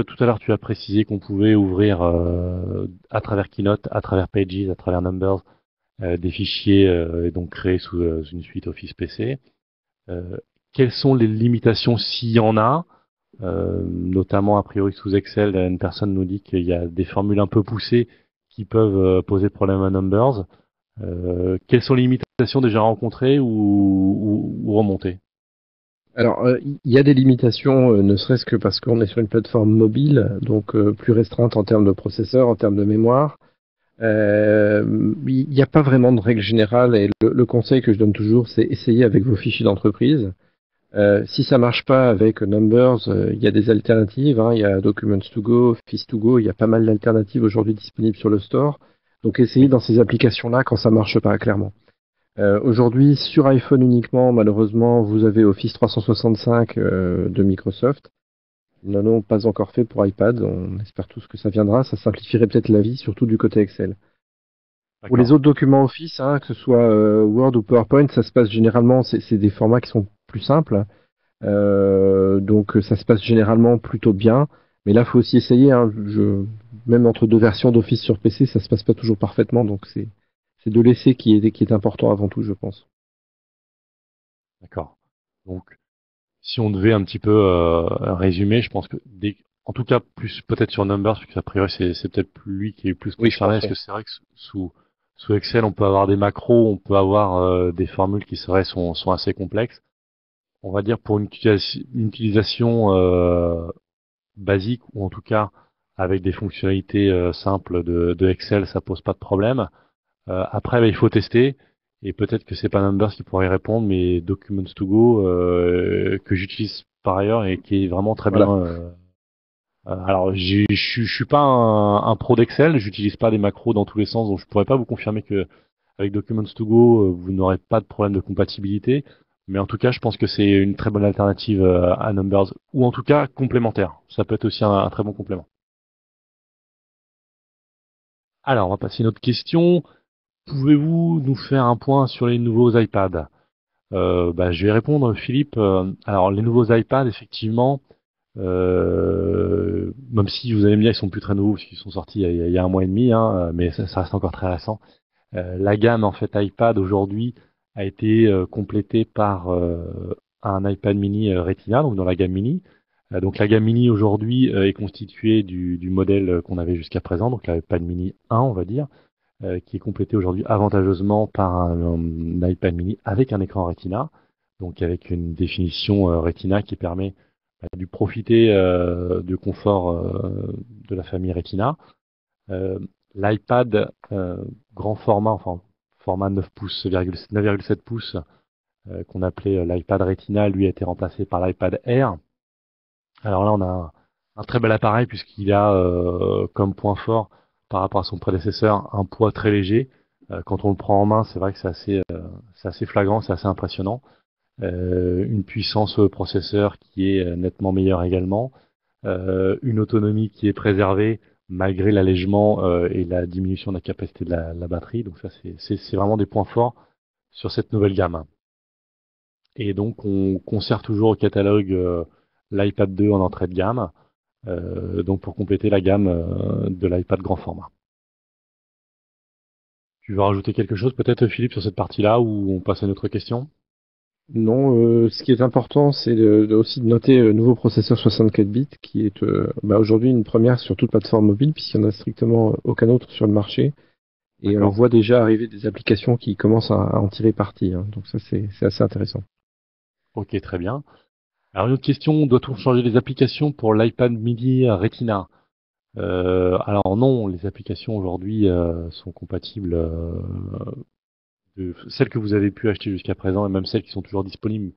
tout à l'heure, tu as précisé qu'on pouvait ouvrir euh, à travers Keynote, à travers Pages, à travers Numbers, euh, des fichiers euh, et donc créés sous une suite Office PC. quelles sont les limitations s'il y en a Notamment, a priori, sous Excel, une personne nous dit qu'il y a des formules un peu poussées qui peuvent poser problème à Numbers. quelles sont les limitations déjà rencontrées ou, ou remontées alors, il euh, y a des limitations, euh, ne serait-ce que parce qu'on est sur une plateforme mobile, donc euh, plus restreinte en termes de processeur, en termes de mémoire. Il n'y a pas vraiment de règle générale et le, conseil que je donne toujours, c'est essayer avec vos fichiers d'entreprise. si ça ne marche pas avec Numbers, il y a des alternatives. Il hein. y a Documents to Go, fist to Go. Il y a pas mal d'alternatives aujourd'hui disponibles sur le store. Donc essayez dans ces applications-là quand ça ne marche pas clairement. Euh, aujourd'hui, sur iPhone uniquement, malheureusement, vous avez Office 365 euh, de Microsoft. Non, n'en pas encore fait pour iPad. On espère tous que ça viendra. Ça simplifierait peut-être la vie, surtout du côté Excel. Pour les autres documents Office, hein, que ce soit euh, Word ou PowerPoint, ça se passe généralement, c'est des formats qui sont plus simples. Euh, donc ça se passe généralement plutôt bien. Mais là, il faut aussi essayer. Hein, je, même entre deux versions d'Office sur PC, ça se passe pas toujours parfaitement. Donc c'est c'est de laisser qui est, qui est important avant tout, je pense. D'accord. Donc, si on devait un petit peu euh, résumer, je pense que, en tout cas, plus peut-être sur Numbers, puisque a priori c'est, c'est peut-être lui qui est plus concerné, parce que c'est vrai que sous, sous Excel, on peut avoir des macros, on peut avoir euh, des formules qui seraient sont, sont assez complexes. On va dire pour une, une utilisation euh, basique ou en tout cas avec des fonctionnalités simples de, de Excel, ça pose pas de problème. Euh, après, bah, il faut tester. Et peut-être que c'est pas Numbers qui pourrait répondre, mais Documents to Go euh, que j'utilise par ailleurs et qui est vraiment très bien. Euh, alors, je suis pas un, pro d'Excel, j'utilise pas des macros dans tous les sens, donc je pourrais pas vous confirmer que avec Documents to Go vous n'aurez pas de problème de compatibilité. Mais en tout cas, je pense que c'est une très bonne alternative à Numbers, ou en tout cas complémentaire. Ça peut être aussi un, un très bon complément. Alors, on va passer à une autre question. Pouvez-vous nous faire un point sur les nouveaux iPads euh, bah, Je vais répondre, Philippe. Euh, alors, les nouveaux iPads, effectivement, euh, même si vous allez bien, dire ils sont plus très nouveaux, parce qu'ils sont sortis il y, a, un mois et demi, hein, mais ça, reste encore très récent. la gamme en fait iPad aujourd'hui a été complétée par un iPad mini Retina, donc dans la gamme mini. donc la gamme mini aujourd'hui est constituée du, du modèle qu'on avait jusqu'à présent, donc l'iPad mini 1 on va dire, euh, qui est complété aujourd'hui avantageusement par un, iPad mini avec un écran Retina, donc avec une définition euh, Retina qui permet bah, de profiter euh, du confort de la famille Retina. L'iPad grand format, enfin format 9 pouces, 9,7 pouces, qu'on appelait l'iPad Retina, lui a été remplacé par l'iPad Air. Alors là, on a un, très bel appareil puisqu'il a comme point fort par rapport à son prédécesseur, un poids très léger. Euh, quand on le prend en main, c'est vrai que c'est assez, euh, flagrant, c'est assez impressionnant. Euh, une puissance processeur qui est nettement meilleure également. une autonomie qui est préservée malgré l'allègement et la diminution de la capacité de la, la batterie. Donc ça, c'est vraiment des points forts sur cette nouvelle gamme. Et donc, on conserve toujours au catalogue l'iPad 2 en entrée de gamme. Euh, donc pour compléter la gamme euh, de l'iPad grand format. Tu veux rajouter quelque chose peut-être Philippe sur cette partie-là ou on passe à une autre question non, euh, ce qui est important, c'est aussi de noter le nouveau processeur 64 bits, qui est bah, aujourd'hui une première sur toute plateforme mobile, puisqu'il n'y en a strictement aucun autre sur le marché. Et on voit déjà arriver des applications qui commencent à, en tirer parti. Hein. Donc ça, c'est assez intéressant. Ok, très bien. Alors une autre question, doit-on changer les applications pour l'iPad mini Retina euh, Alors non, les applications aujourd'hui euh, sont compatibles, euh, de celles que vous avez pu acheter jusqu'à présent et même celles qui sont toujours disponibles,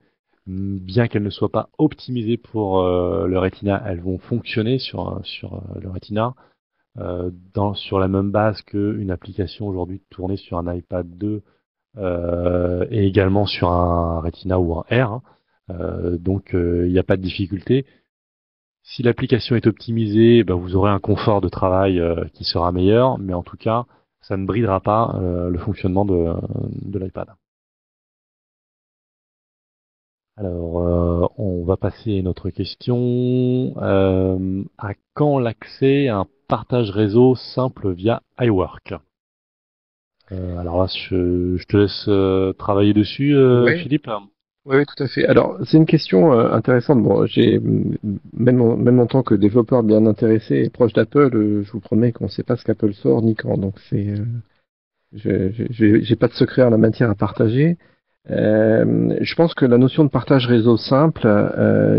bien qu'elles ne soient pas optimisées pour le Retina, elles vont fonctionner sur, sur le Retina. sur la même base qu'une application aujourd'hui tournée sur un iPad 2 et également sur un Retina ou un R. Hein. Euh, donc il euh, n'y a pas de difficulté. Si l'application est optimisée, bah, vous aurez un confort de travail euh, qui sera meilleur, mais en tout cas, ça ne bridera pas le fonctionnement de, l'iPad. Alors, on va passer à notre question. à quand l'accès à un partage réseau simple via iWork Alors là, je, te laisse travailler dessus, Philippe. Oui, tout à fait. Alors, c'est une question euh, intéressante. Bon, j'ai mm, même en, même en tant que développeur bien intéressé et proche d'Apple, euh, je vous promets qu'on ne sait pas ce qu'Apple sort ni quand. Donc, c'est, euh, je j'ai pas de secret en la matière à partager. je pense que la notion de partage réseau simple,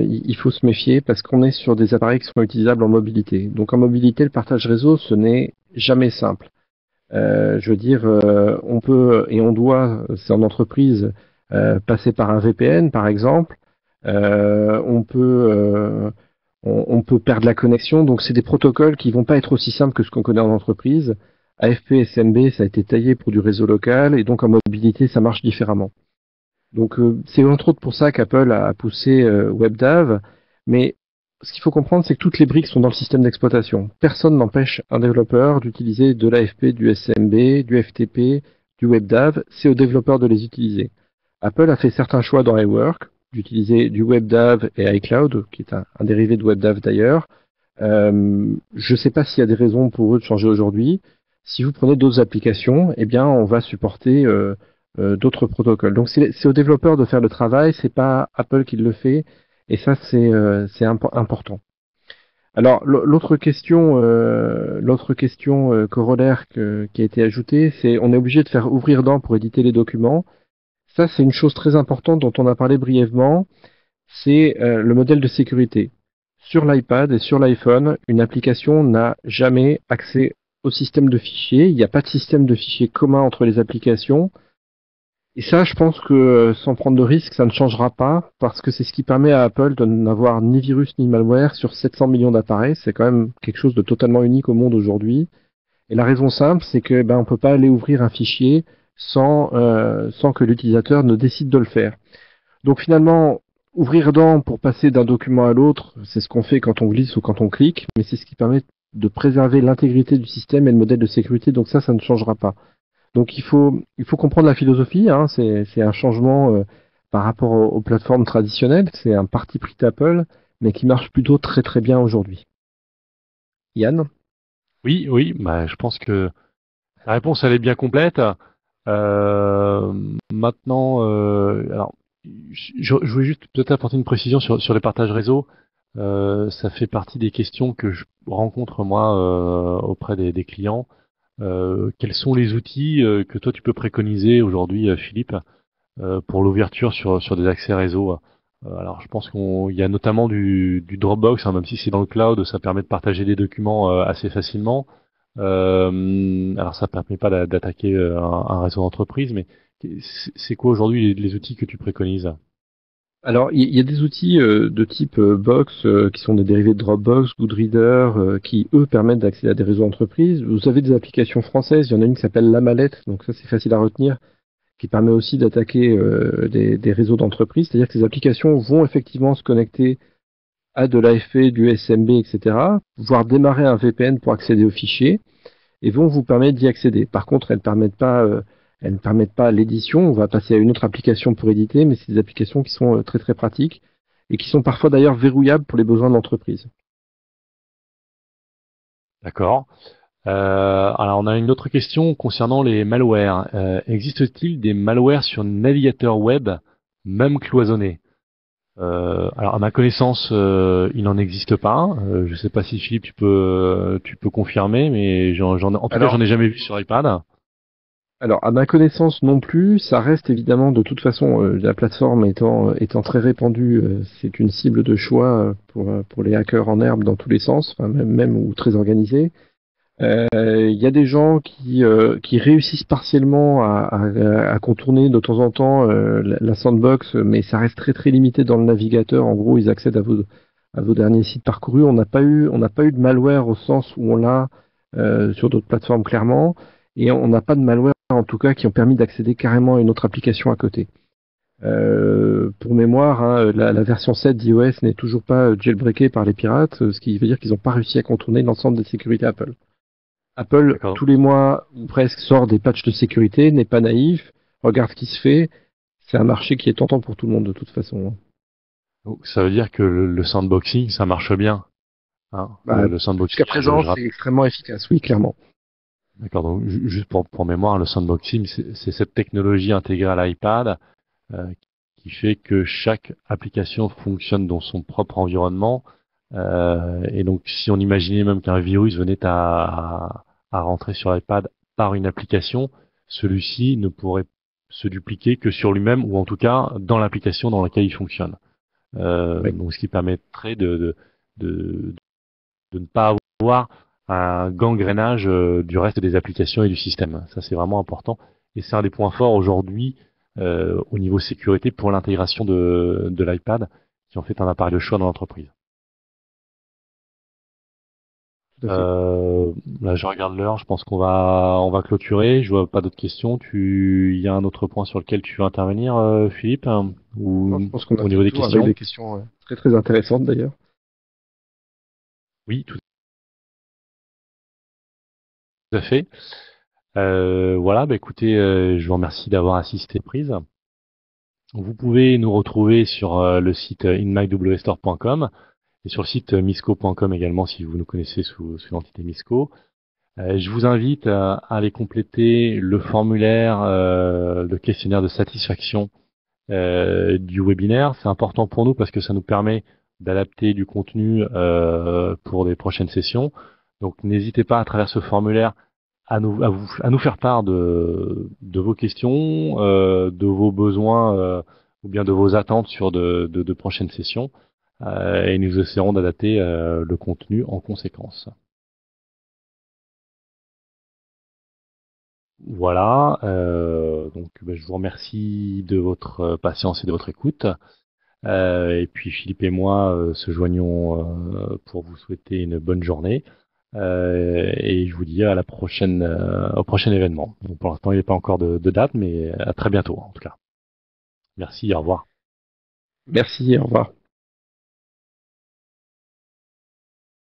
il faut se méfier parce qu'on est sur des appareils qui sont utilisables en mobilité. Donc, en mobilité, le partage réseau, ce n'est jamais simple. je veux dire, on peut et on doit, c'est en entreprise euh, passer par un VPN, par exemple. Euh, euh, on peut perdre la connexion. Donc c'est des protocoles qui vont pas être aussi simples que ce qu'on connaît en entreprise. AFP, SMB, ça a été taillé pour du réseau local et donc en mobilité, ça marche différemment. Donc c'est entre autres pour ça qu'Apple a poussé WebDAV, mais ce qu'il faut comprendre, c'est que toutes les briques sont dans le système d'exploitation. Personne n'empêche un développeur d'utiliser de l'AFP, du SMB, du FTP, du WebDAV, c'est au développeur de les utiliser. Apple a fait certains choix dans iWork d'utiliser du WebDAV et iCloud, qui est un, dérivé de WebDAV d'ailleurs. Euh, je ne sais pas s'il y a des raisons pour eux de changer aujourd'hui. Si vous prenez d'autres applications, eh bien, on va supporter euh, euh, d'autres protocoles. Donc, c'est aux développeurs de faire le travail, c'est pas Apple qui le fait, et ça, c'est important. Alors, l'autre question, l'autre question corollaire qui a été ajoutée, c'est on est obligé de faire ouvrir dents pour éditer les documents. Ça, c'est une chose très importante dont on a parlé brièvement, c'est euh, le modèle de sécurité. Sur l'iPad et sur l'iPhone, une application n'a jamais accès au système de fichiers. Il n'y a pas de système de fichiers commun entre les applications. Et ça, je pense que euh, sans prendre de risque, ça ne changera pas, parce que c'est ce qui permet à Apple de n'avoir ni virus ni malware sur 700 millions d'appareils. C'est quand même quelque chose de totalement unique au monde aujourd'hui. Et la raison simple, c'est que ne ben, on peut pas aller ouvrir un fichier sans, euh, sans que l'utilisateur ne décide de le faire. Donc finalement, ouvrir dents pour passer d'un document à l'autre, c'est ce qu'on fait quand on glisse ou quand on clique, mais c'est ce qui permet de préserver l'intégrité du système et le modèle de sécurité, donc ça, ça ne changera pas. Donc il faut, il faut comprendre la philosophie, hein, c'est un changement euh, par rapport aux, plateformes traditionnelles, c'est un parti pris d'Apple, mais qui marche plutôt très très bien aujourd'hui. Yann Oui, oui, bah, je pense que la réponse elle est bien complète. Euh, maintenant, euh, alors, je, je, voulais juste peut-être apporter une précision sur, sur les partages réseau. Euh, ça fait partie des questions que je rencontre moi auprès des, clients. quels sont les outils que toi tu peux préconiser aujourd'hui, Philippe, pour l'ouverture sur, sur des accès réseau Alors je pense qu'il y a notamment du, Dropbox, hein, même si c'est dans le cloud, ça permet de partager des documents assez facilement. Euh, alors ça ne permet pas d'attaquer euh, un, réseau d'entreprise, mais c'est quoi aujourd'hui les, outils que tu préconises alors, il y, a des outils euh, de type Box qui sont des dérivés de Dropbox, Goodreader, qui eux permettent d'accéder à des réseaux d'entreprise. Vous avez des applications françaises. Il y en a une qui s'appelle La Mallette, donc ça c'est facile à retenir, qui permet aussi d'attaquer des, réseaux d'entreprise. C'est-à-dire que ces applications vont effectivement se connecter à de l'AFP, du SMB, etc., pouvoir démarrer un VPN pour accéder aux fichiers et vont vous permettre d'y accéder. Par contre, elles euh, ne permettent pas, ne pas l'édition. On va passer à une autre application pour éditer, mais c'est des applications qui sont euh, très très pratiques et qui sont parfois d'ailleurs verrouillables pour les besoins de l'entreprise. D'accord. Euh, alors, on a une autre question concernant les malwares. Existe-t-il des malwares sur navigateur web, même cloisonnés euh, alors à ma connaissance, euh, il n'en existe pas. Euh, je ne sais pas si Philippe, tu peux, confirmer, mais en tout cas, j'en ai jamais vu sur iPad. Alors à ma connaissance non plus. Ça reste évidemment de toute façon la plateforme étant, très répandue, c'est une cible de choix pour, les hackers en herbe dans tous les sens, même, même ou très organisés. Euh, il y a des gens qui, euh, qui réussissent partiellement à, contourner de temps en temps euh, la, sandbox, mais ça reste très très limité dans le navigateur. En gros, ils accèdent à vos, à vos derniers sites parcourus. On n'a pas eu, on n'a pas eu de malware au sens où on l'a sur d'autres plateformes clairement, et on n'a pas de malware en tout cas qui ont permis d'accéder carrément à une autre application à côté. pour mémoire, hein, la, la, version 7 d'iOS n'est toujours pas jailbreakée par les pirates, ce qui veut dire qu'ils n'ont pas réussi à contourner l'ensemble des sécurités Apple. Apple, tous les mois, ou presque, sort des patchs de sécurité, n'est pas naïf, regarde ce qui se fait. C'est un marché qui est tentant pour tout le monde, de toute façon. Hein. Donc, ça veut dire que le, sandboxing, ça marche bien. Hein, bah, le sandboxing. Jusqu'à présent, c'est extrêmement efficace, oui, clairement. D'accord, donc juste pour, mémoire, le sandboxing, c'est cette technologie intégrée à l'iPad euh, qui fait que chaque application fonctionne dans son propre environnement. Euh, et donc, si on imaginait même qu'un virus venait à, à rentrer sur l'iPad par une application, celui-ci ne pourrait se dupliquer que sur lui-même ou en tout cas dans l'application dans laquelle il fonctionne. Euh, donc ce qui permettrait de, de, ne pas avoir un gangrénage euh, du reste des applications et du système. Ça c'est vraiment important et c'est un des points forts aujourd'hui euh, au niveau sécurité pour l'intégration de, de l'iPad qui en fait un appareil de choix dans l'entreprise. Euh, là, je regarde l'heure. Je pense qu'on va, on va clôturer. Je vois pas d'autres questions. Tu, il y a un autre point sur lequel tu veux intervenir, euh, Philippe, ou je pense qu'on au niveau des questions. Des questions très très intéressantes d'ailleurs. Oui, tout à fait. Euh, voilà, bah, écoutez, je vous remercie d'avoir assisté prise. Vous pouvez nous retrouver sur le site inmacwstore.com sur le site euh, misco.com également si vous nous connaissez sous, l'entité Misco. Euh, je vous invite euh, à, aller compléter le formulaire, le questionnaire de satisfaction du webinaire. C'est important pour nous parce que ça nous permet d'adapter du contenu pour les prochaines sessions. Donc n'hésitez pas à travers ce formulaire à nous, faire part de, vos questions, de vos besoins ou bien de vos attentes sur de prochaines sessions. Euh, et nous essaierons d'adapter euh, le contenu en conséquence. Voilà, euh, donc ben, je vous remercie de votre patience et de votre écoute. et puis Philippe et moi se joignons pour vous souhaiter une bonne journée. et je vous dis à la prochaine, au prochain événement. pour l'instant, il n'y a pas encore de, de, date, mais à très bientôt en tout cas. Merci, au revoir. Merci, au revoir.